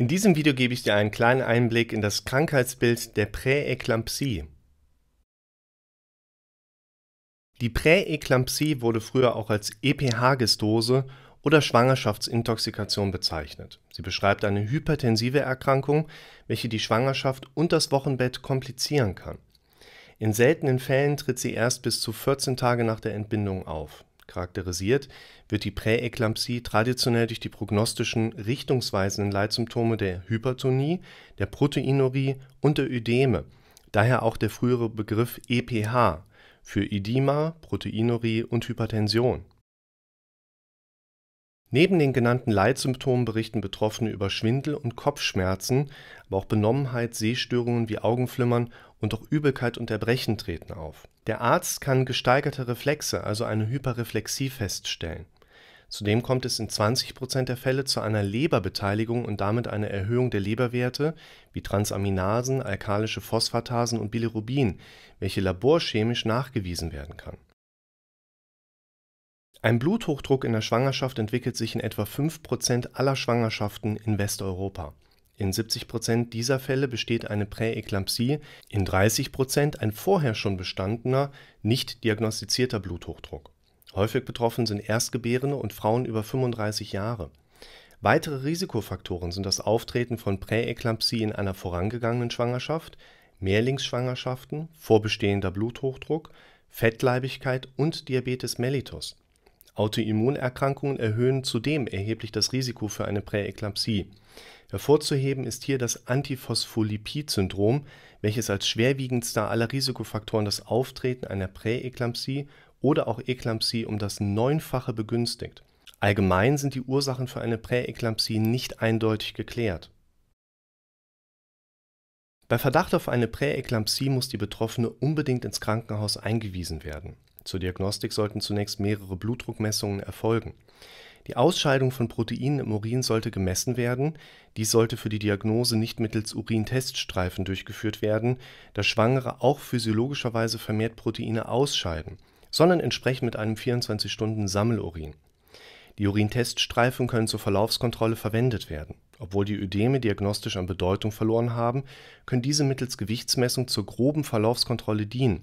In diesem Video gebe ich dir einen kleinen Einblick in das Krankheitsbild der Präeklampsie. Die Präeklampsie wurde früher auch als EPH-Gestose oder Schwangerschaftsintoxikation bezeichnet. Sie beschreibt eine hypertensive Erkrankung, welche die Schwangerschaft und das Wochenbett komplizieren kann. In seltenen Fällen tritt sie erst bis zu 14 Tage nach der Entbindung auf charakterisiert, wird die Präeklampsie traditionell durch die prognostischen richtungsweisenden Leitsymptome der Hypertonie, der Proteinurie und der Ödeme, daher auch der frühere Begriff EPH für Ödema, Proteinurie und Hypertension Neben den genannten Leitsymptomen berichten Betroffene über Schwindel und Kopfschmerzen, aber auch Benommenheit, Sehstörungen wie Augenflimmern und auch Übelkeit und Erbrechen treten auf. Der Arzt kann gesteigerte Reflexe, also eine Hyperreflexie, feststellen. Zudem kommt es in 20% der Fälle zu einer Leberbeteiligung und damit einer Erhöhung der Leberwerte wie Transaminasen, alkalische Phosphatasen und Bilirubin, welche laborchemisch nachgewiesen werden kann ein Bluthochdruck in der Schwangerschaft entwickelt sich in etwa 5 aller Schwangerschaften in Westeuropa. In 70 dieser Fälle besteht eine Präeklampsie, in 30 ein vorher schon bestandener, nicht diagnostizierter Bluthochdruck. Häufig betroffen sind Erstgebärende und Frauen über 35 Jahre. Weitere Risikofaktoren sind das Auftreten von Präeklampsie in einer vorangegangenen Schwangerschaft, Mehrlingsschwangerschaften, vorbestehender Bluthochdruck, Fettleibigkeit und Diabetes mellitus Autoimmunerkrankungen erhöhen zudem erheblich das Risiko für eine Präeklampsie. Hervorzuheben ist hier das Antiphospholipid-Syndrom, welches als schwerwiegendster aller Risikofaktoren das Auftreten einer Präeklampsie oder auch Eklampsie um das Neunfache begünstigt. Allgemein sind die Ursachen für eine Präeklampsie nicht eindeutig geklärt. Bei Verdacht auf eine Präeklampsie muss die Betroffene unbedingt ins Krankenhaus eingewiesen werden zur Diagnostik sollten zunächst mehrere Blutdruckmessungen erfolgen. Die Ausscheidung von Proteinen im Urin sollte gemessen werden. Dies sollte für die Diagnose nicht mittels Urinteststreifen durchgeführt werden, da Schwangere auch physiologischerweise vermehrt Proteine ausscheiden, sondern entsprechend mit einem 24-Stunden-Sammelurin. Die Urinteststreifen können zur Verlaufskontrolle verwendet werden. Obwohl die Ödeme diagnostisch an Bedeutung verloren haben, können diese mittels Gewichtsmessung zur groben Verlaufskontrolle dienen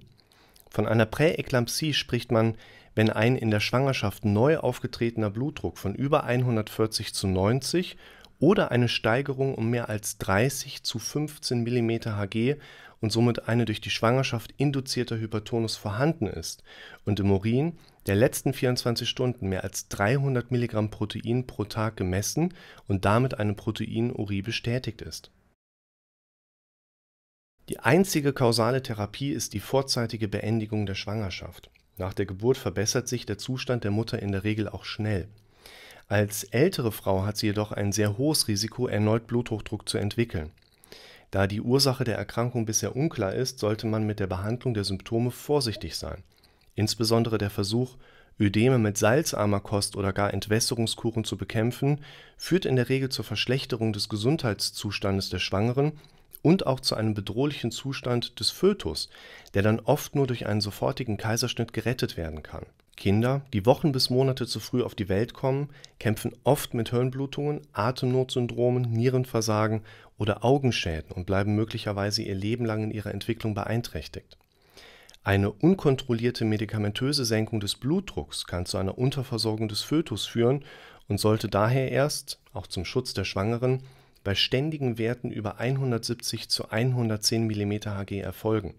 von einer Präeklampsie spricht man, wenn ein in der Schwangerschaft neu aufgetretener Blutdruck von über 140/90 zu oder eine Steigerung um mehr als 30 zu 15 mm Hg und somit eine durch die Schwangerschaft induzierter Hypertonus vorhanden ist und im Urin der letzten 24 Stunden mehr als 300 mg Protein pro Tag gemessen und damit eine Proteinurie bestätigt ist die einzige kausale Therapie ist die vorzeitige Beendigung der Schwangerschaft. Nach der Geburt verbessert sich der Zustand der Mutter in der Regel auch schnell. Als ältere Frau hat sie jedoch ein sehr hohes Risiko, erneut Bluthochdruck zu entwickeln. Da die Ursache der Erkrankung bisher unklar ist, sollte man mit der Behandlung der Symptome vorsichtig sein. Insbesondere der Versuch, Ödeme mit salzarmer Kost oder gar Entwässerungskuren zu bekämpfen, führt in der Regel zur Verschlechterung des Gesundheitszustandes der Schwangeren und auch zu einem bedrohlichen Zustand des Fötus, der dann oft nur durch einen sofortigen Kaiserschnitt gerettet werden kann. Kinder, die Wochen bis Monate zu früh auf die Welt kommen, kämpfen oft mit Hirnblutungen, Atemnotsyndromen, Nierenversagen oder Augenschäden und bleiben möglicherweise ihr Leben lang in ihrer Entwicklung beeinträchtigt. Eine unkontrollierte medikamentöse Senkung des Blutdrucks kann zu einer Unterversorgung des Fötus führen und sollte daher erst, auch zum Schutz der Schwangeren, bei ständigen Werten über 170 zu 110 mm Hg erfolgen.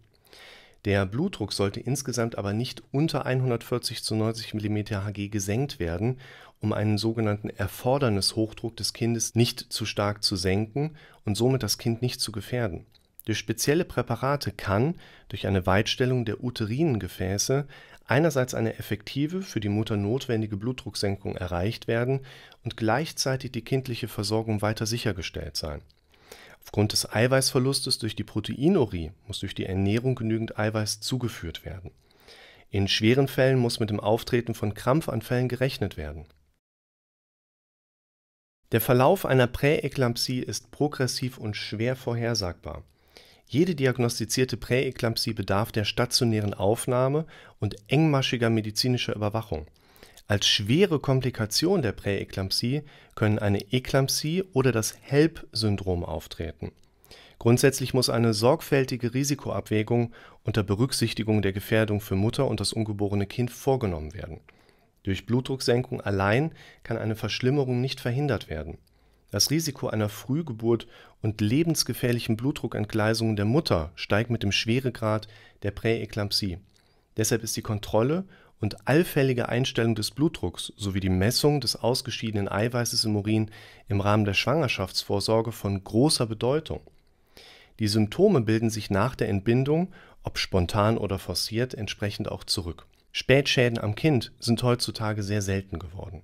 Der Blutdruck sollte insgesamt aber nicht unter 140 zu 90 mm Hg gesenkt werden, um einen sogenannten Hochdruck des Kindes nicht zu stark zu senken und somit das Kind nicht zu gefährden. Durch spezielle Präparate kann durch eine Weitstellung der uterinen Gefäße einerseits eine effektive, für die Mutter notwendige Blutdrucksenkung erreicht werden und gleichzeitig die kindliche Versorgung weiter sichergestellt sein. Aufgrund des Eiweißverlustes durch die Proteinurie muss durch die Ernährung genügend Eiweiß zugeführt werden. In schweren Fällen muss mit dem Auftreten von Krampfanfällen gerechnet werden. Der Verlauf einer Präeklampsie ist progressiv und schwer vorhersagbar. Jede diagnostizierte Präeklampsie bedarf der stationären Aufnahme und engmaschiger medizinischer Überwachung. Als schwere Komplikation der Präeklampsie können eine Eklampsie oder das HELP-Syndrom auftreten. Grundsätzlich muss eine sorgfältige Risikoabwägung unter Berücksichtigung der Gefährdung für Mutter und das ungeborene Kind vorgenommen werden. Durch Blutdrucksenkung allein kann eine Verschlimmerung nicht verhindert werden das Risiko einer Frühgeburt und lebensgefährlichen Blutdruckentgleisungen der Mutter steigt mit dem Schweregrad der Präeklampsie. Deshalb ist die Kontrolle und allfällige Einstellung des Blutdrucks sowie die Messung des ausgeschiedenen Eiweißes im Urin im Rahmen der Schwangerschaftsvorsorge von großer Bedeutung. Die Symptome bilden sich nach der Entbindung, ob spontan oder forciert, entsprechend auch zurück. Spätschäden am Kind sind heutzutage sehr selten geworden